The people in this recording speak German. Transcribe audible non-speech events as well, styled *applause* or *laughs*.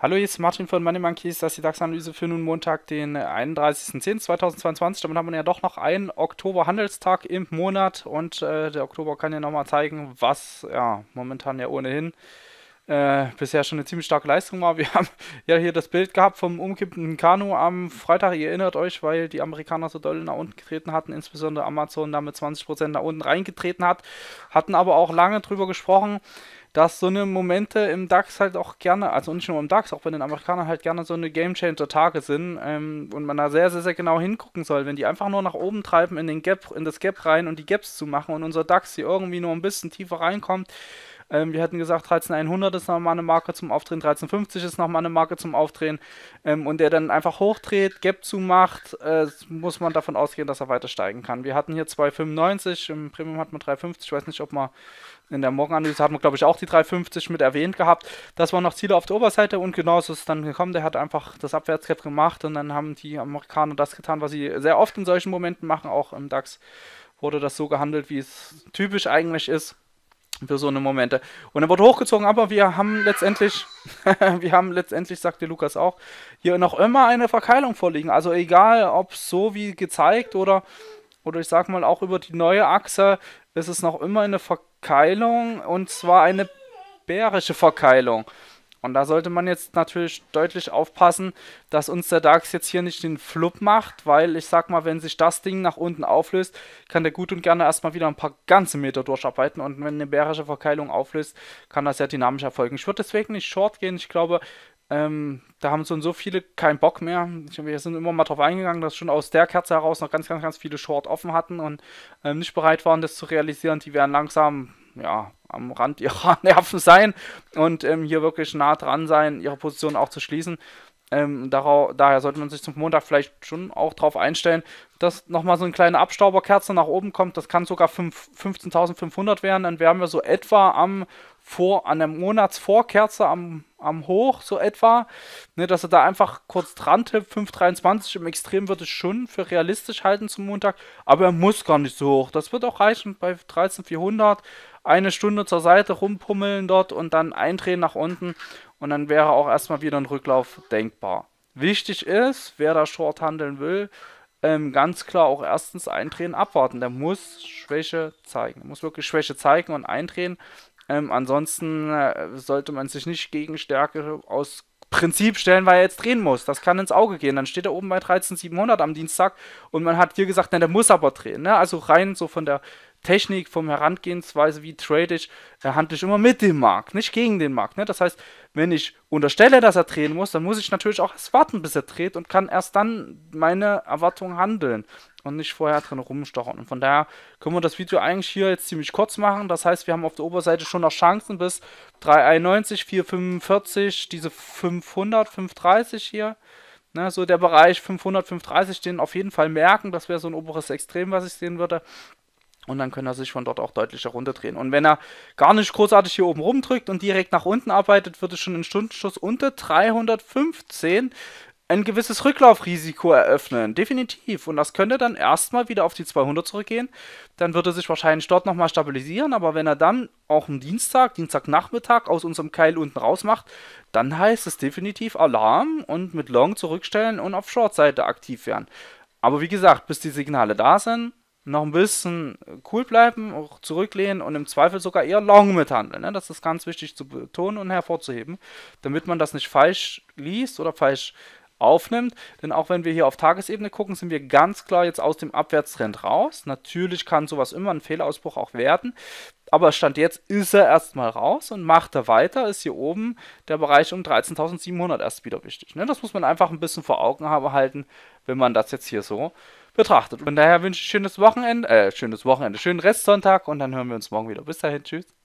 Hallo, hier ist Martin von Money Monkeys. Das ist die DAX-Analyse für nun Montag, den 31.10.2022. Damit haben wir ja doch noch einen Oktober-Handelstag im Monat und äh, der Oktober kann ja nochmal zeigen, was ja momentan ja ohnehin äh, bisher schon eine ziemlich starke Leistung war. Wir *laughs* haben ja hier das Bild gehabt vom umkippenden Kanu am Freitag. Ihr erinnert euch, weil die Amerikaner so doll nach unten getreten hatten, insbesondere Amazon damit 20% nach unten reingetreten hat. Hatten aber auch lange drüber gesprochen, dass so eine Momente im DAX halt auch gerne, also nicht nur im DAX, auch bei den Amerikanern halt gerne so eine Gamechanger-Tage sind ähm, und man da sehr, sehr, sehr genau hingucken soll. Wenn die einfach nur nach oben treiben in, den Gap, in das Gap rein und die Gaps zu machen und unser DAX hier irgendwie nur ein bisschen tiefer reinkommt, ähm, wir hätten gesagt, 13100 ist nochmal eine Marke zum Aufdrehen, 1350 ist nochmal eine Marke zum Aufdrehen. Ähm, und der dann einfach hochdreht, Gap zumacht, äh, muss man davon ausgehen, dass er weiter steigen kann. Wir hatten hier 295, im Premium hat man 350, ich weiß nicht, ob man in der Morgenanalyse hat man, glaube ich, auch die 350 mit erwähnt gehabt. Das waren noch Ziele auf der Oberseite und genauso ist es dann gekommen. Der hat einfach das Abwärtsgap gemacht und dann haben die Amerikaner das getan, was sie sehr oft in solchen Momenten machen. Auch im DAX wurde das so gehandelt, wie es typisch eigentlich ist für so eine Momente. Und er wurde hochgezogen, aber wir haben letztendlich, *laughs* wir haben letztendlich, sagte Lukas auch, hier noch immer eine Verkeilung vorliegen. Also egal, ob so wie gezeigt oder, oder ich sag mal auch über die neue Achse, ist es noch immer eine Verkeilung und zwar eine bärische Verkeilung. Und da sollte man jetzt natürlich deutlich aufpassen, dass uns der Darks jetzt hier nicht den Flop macht, weil ich sag mal, wenn sich das Ding nach unten auflöst, kann der gut und gerne erstmal wieder ein paar ganze Meter durcharbeiten. Und wenn eine bärische Verkeilung auflöst, kann das ja dynamisch erfolgen. Ich würde deswegen nicht short gehen. Ich glaube, ähm, da haben so und so viele keinen Bock mehr. wir sind immer mal drauf eingegangen, dass schon aus der Kerze heraus noch ganz, ganz, ganz viele Short offen hatten und ähm, nicht bereit waren, das zu realisieren. Die werden langsam ja, am Rand ihrer *laughs* Nerven sein und ähm, hier wirklich nah dran sein, ihre Position auch zu schließen. Ähm, darauf, daher sollte man sich zum Montag vielleicht schon auch darauf einstellen, dass nochmal so eine kleine Abstauberkerze nach oben kommt. Das kann sogar 15.500 werden. Dann wären wir so etwa am vor, an der Monatsvorkerze am, am Hoch, so etwa. Ne, dass er da einfach kurz dran tippt, 5,23 im Extrem würde ich schon für realistisch halten zum Montag, aber er muss gar nicht so hoch. Das wird auch reichen bei 13,400. Eine Stunde zur Seite rumpummeln dort und dann eindrehen nach unten und dann wäre auch erstmal wieder ein Rücklauf denkbar. Wichtig ist, wer da Short handeln will, ähm, ganz klar auch erstens eindrehen, abwarten. Der muss Schwäche zeigen. Der muss wirklich Schwäche zeigen und eindrehen. Ähm, ansonsten äh, sollte man sich nicht gegen Stärke aus Prinzip stellen, weil er jetzt drehen muss. Das kann ins Auge gehen. Dann steht er oben bei 13700 am Dienstag und man hat hier gesagt, nein, der muss aber drehen. Ne? Also rein so von der Technik, vom Herangehensweise, wie trade ich, da äh, handle ich immer mit dem Markt, nicht gegen den Markt. Ne? Das heißt, wenn ich unterstelle, dass er drehen muss, dann muss ich natürlich auch erst warten, bis er dreht und kann erst dann meine Erwartungen handeln und nicht vorher drin rumstochern. Und von daher können wir das Video eigentlich hier jetzt ziemlich kurz machen. Das heißt, wir haben auf der Oberseite schon noch Chancen bis 391, 445, diese 500, 530 hier. Ne, so der Bereich 500, 530, den auf jeden Fall merken. Das wäre so ein oberes Extrem, was ich sehen würde. Und dann können er sich von dort auch deutlich herunterdrehen. Und wenn er gar nicht großartig hier oben rumdrückt und direkt nach unten arbeitet, wird es schon einen Stundenschuss unter 315 ein gewisses Rücklaufrisiko eröffnen, definitiv. Und das könnte dann erstmal wieder auf die 200 zurückgehen. Dann würde sich wahrscheinlich dort nochmal stabilisieren. Aber wenn er dann auch am Dienstag, Dienstagnachmittag aus unserem Keil unten rausmacht, dann heißt es definitiv Alarm und mit Long zurückstellen und auf Short-Seite aktiv werden. Aber wie gesagt, bis die Signale da sind, noch ein bisschen cool bleiben, auch zurücklehnen und im Zweifel sogar eher long mithandeln. Ne? Das ist ganz wichtig zu betonen und hervorzuheben, damit man das nicht falsch liest oder falsch aufnimmt. Denn auch wenn wir hier auf Tagesebene gucken, sind wir ganz klar jetzt aus dem Abwärtstrend raus. Natürlich kann sowas immer ein Fehlausbruch auch werden. Aber Stand jetzt ist er erstmal raus und macht er weiter, ist hier oben der Bereich um 13.700 erst wieder wichtig. Ne? Das muss man einfach ein bisschen vor Augen halten, wenn man das jetzt hier so betrachtet. Von daher wünsche ich schönes Wochenende, äh, schönes Wochenende, schönen Restsonntag und dann hören wir uns morgen wieder. Bis dahin, tschüss.